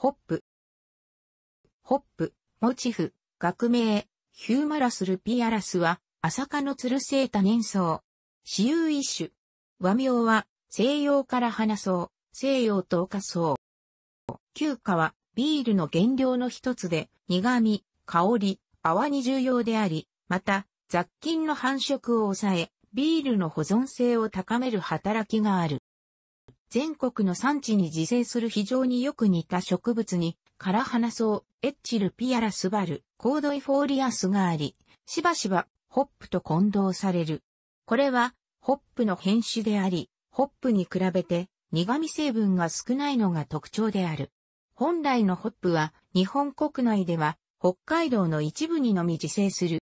ホップ。ホップ、モチーフ、学名、ヒューマラスルピアラスは、朝霞のつるせータ年草。私有一種。和名は、西洋から花草、西洋と花草。休暇は、ビールの原料の一つで、苦味、香り、泡に重要であり、また、雑菌の繁殖を抑え、ビールの保存性を高める働きがある。全国の産地に自生する非常によく似た植物に、カラハナソウ、エッチルピアラスバル、コードイフォーリアスがあり、しばしば、ホップと混同される。これは、ホップの変種であり、ホップに比べて、苦味成分が少ないのが特徴である。本来のホップは、日本国内では、北海道の一部にのみ自生する。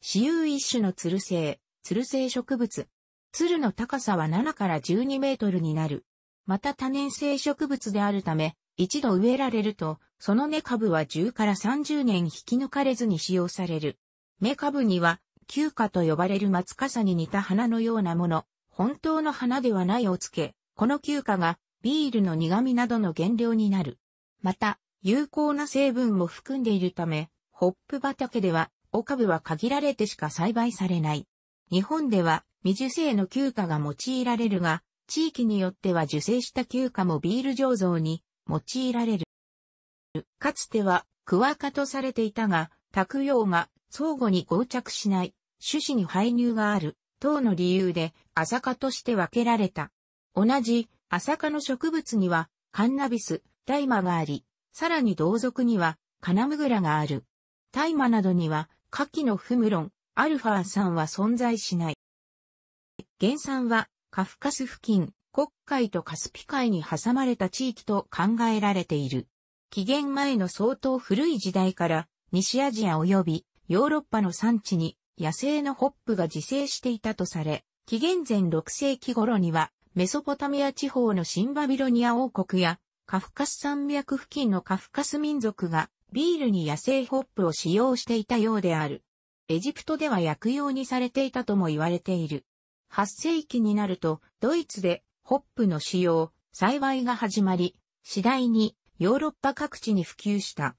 私有一種のツル性、ツル性植物、鶴の高さは7から12メートルになる。また多年生植物であるため、一度植えられると、その根株は10から30年引き抜かれずに使用される。芽株には、休花と呼ばれる松傘に似た花のようなもの、本当の花ではないをつけ、この休花がビールの苦味などの原料になる。また、有効な成分も含んでいるため、ホップ畑では、お株は限られてしか栽培されない。日本では、未受精の休暇が用いられるが、地域によっては受精した休暇もビール醸造に用いられる。かつては、クワカとされていたが、卓用が相互に合着しない、種子に配入がある、等の理由で、アサカとして分けられた。同じ、アサカの植物には、カンナビス、大麻があり、さらに同族には、カナムグラがある。大麻などには、カキのフムロン、アルファ酸は存在しない。原産はカフカス付近、黒海とカスピ海に挟まれた地域と考えられている。紀元前の相当古い時代から西アジア及びヨーロッパの産地に野生のホップが自生していたとされ、紀元前6世紀頃にはメソポタミア地方のシンバビロニア王国やカフカス山脈付近のカフカス民族がビールに野生ホップを使用していたようである。エジプトでは薬用にされていたとも言われている。8世紀になると、ドイツでホップの使用、栽培が始まり、次第にヨーロッパ各地に普及した。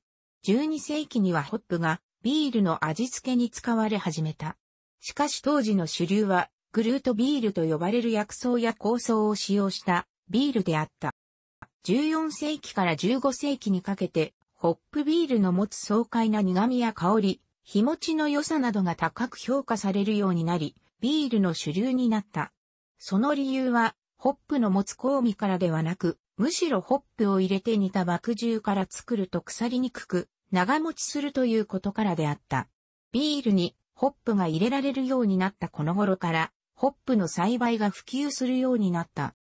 12世紀にはホップがビールの味付けに使われ始めた。しかし当時の主流は、グルートビールと呼ばれる薬草や香草を使用したビールであった。14世紀から15世紀にかけて、ホップビールの持つ爽快な苦味や香り、日持ちの良さなどが高く評価されるようになり、ビールの主流になった。その理由は、ホップの持つ香味からではなく、むしろホップを入れて煮た麦汁から作ると腐りにくく、長持ちするということからであった。ビールにホップが入れられるようになったこの頃から、ホップの栽培が普及するようになった。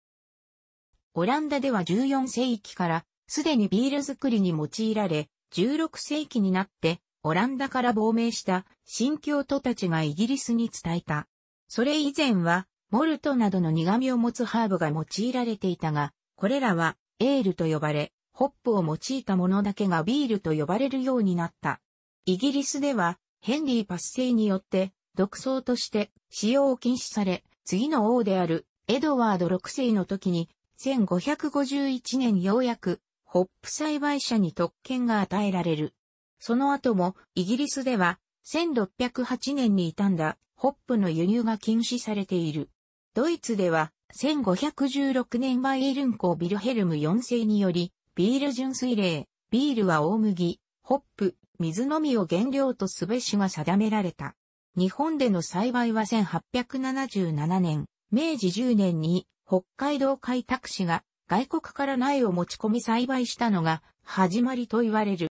オランダでは14世紀から、すでにビール作りに用いられ、16世紀になって、オランダから亡命した新教徒たちがイギリスに伝えたそれ以前は、モルトなどの苦味を持つハーブが用いられていたが、これらは、エールと呼ばれ、ホップを用いたものだけがビールと呼ばれるようになった。イギリスでは、ヘンリー・パッセイによって、独創として使用を禁止され、次の王であるエドワード6世の時に、1551年ようやく、ホップ栽培者に特権が与えられる。その後も、イギリスでは、1608年に傷んだホップの輸入が禁止されている。ドイツでは、1516年バイエルン公ビルヘルム4世により、ビール純粋例、ビールは大麦、ホップ、水のみを原料とすべしが定められた。日本での栽培は1877年、明治10年に北海道開拓士が外国から苗を持ち込み栽培したのが始まりと言われる。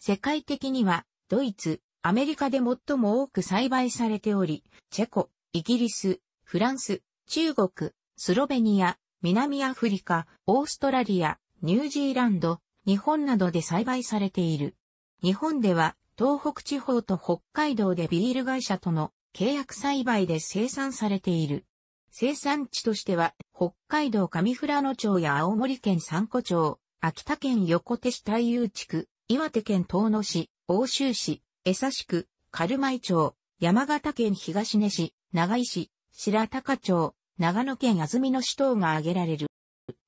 世界的にはドイツ、アメリカで最も多く栽培されており、チェコ、イギリス、フランス、中国、スロベニア、南アフリカ、オーストラリア、ニュージーランド、日本などで栽培されている。日本では東北地方と北海道でビール会社との契約栽培で生産されている。生産地としては北海道上富良野町や青森県三古町、秋田県横手市太遊地区、岩手県遠野市、奥州市、江差ル軽米町、山形県東根市、長井市、白鷹町、長野県安曇野市等が挙げられる。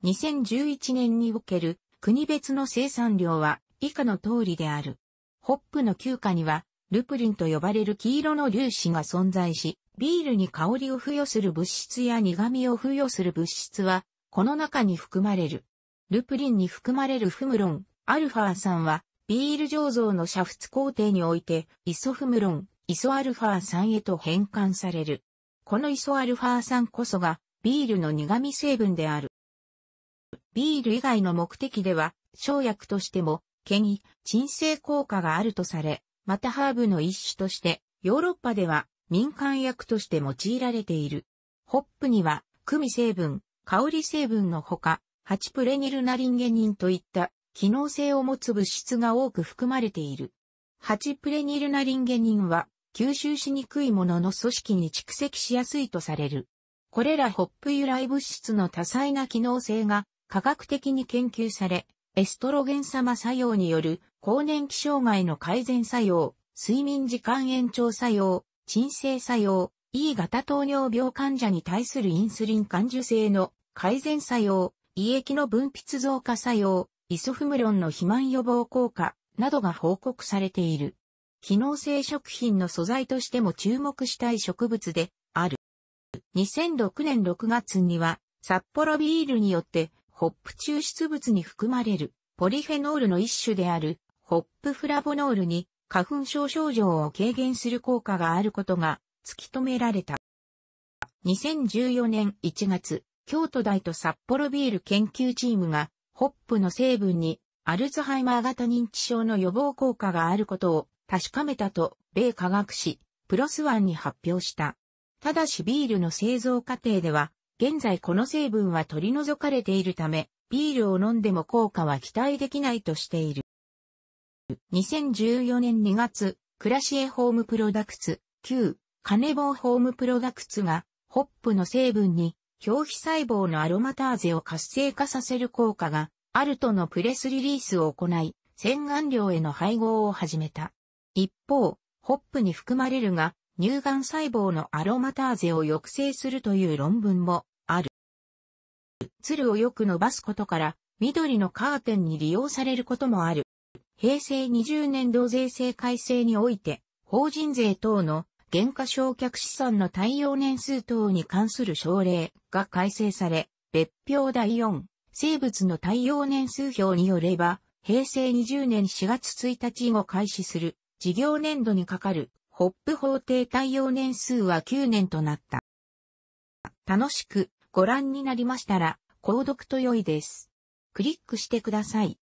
2011年における国別の生産量は以下の通りである。ホップの休暇には、ルプリンと呼ばれる黄色の粒子が存在し、ビールに香りを付与する物質や苦味を付与する物質は、この中に含まれる。ルプリンに含まれるフムロン、アルファ酸は、ビール醸造の煮沸工程において、イソフムロン、イソアルファ酸へと変換される。このイソアルファ酸こそが、ビールの苦味成分である。ビール以外の目的では、生薬としても、毛に鎮静効果があるとされ、またハーブの一種として、ヨーロッパでは民間薬として用いられている。ホップには、クミ成分、香り成分のほか、チプレニルナリンゲニンといった機能性を持つ物質が多く含まれている。8プレニルナリンゲニンは吸収しにくいものの組織に蓄積しやすいとされる。これらホップ由来物質の多彩な機能性が科学的に研究され、エストロゲン様作用による更年期障害の改善作用、睡眠時間延長作用、鎮静作用、E 型糖尿病患者に対するインスリン感受性の改善作用、胃液の分泌増加作用、イソフムロンの肥満予防効果などが報告されている。機能性食品の素材としても注目したい植物である。2006年6月には、札幌ビールによって、ホップ抽出物に含まれる、ポリフェノールの一種である、ホップフラボノールに、花粉症症状を軽減する効果があることが突き止められた。2014年1月、京都大と札幌ビール研究チームがホップの成分にアルツハイマー型認知症の予防効果があることを確かめたと米科学誌プロスワンに発表した。ただしビールの製造過程では現在この成分は取り除かれているためビールを飲んでも効果は期待できないとしている。2014年2月、クラシエホームプロダクツ、旧、カネボーホームプロダクツが、ホップの成分に表皮細胞のアロマターゼを活性化させる効果があるとのプレスリリースを行い、洗顔料への配合を始めた。一方、ホップに含まれるが、乳がん細胞のアロマターゼを抑制するという論文もある。ツルをよく伸ばすことから、緑のカーテンに利用されることもある。平成20年度税制改正において、法人税等の減価償却資産の対応年数等に関する省令が改正され、別表第4、生物の対応年数表によれば、平成20年4月1日以後開始する事業年度にかかるホップ法定対応年数は9年となった。楽しくご覧になりましたら、購読と良いです。クリックしてください。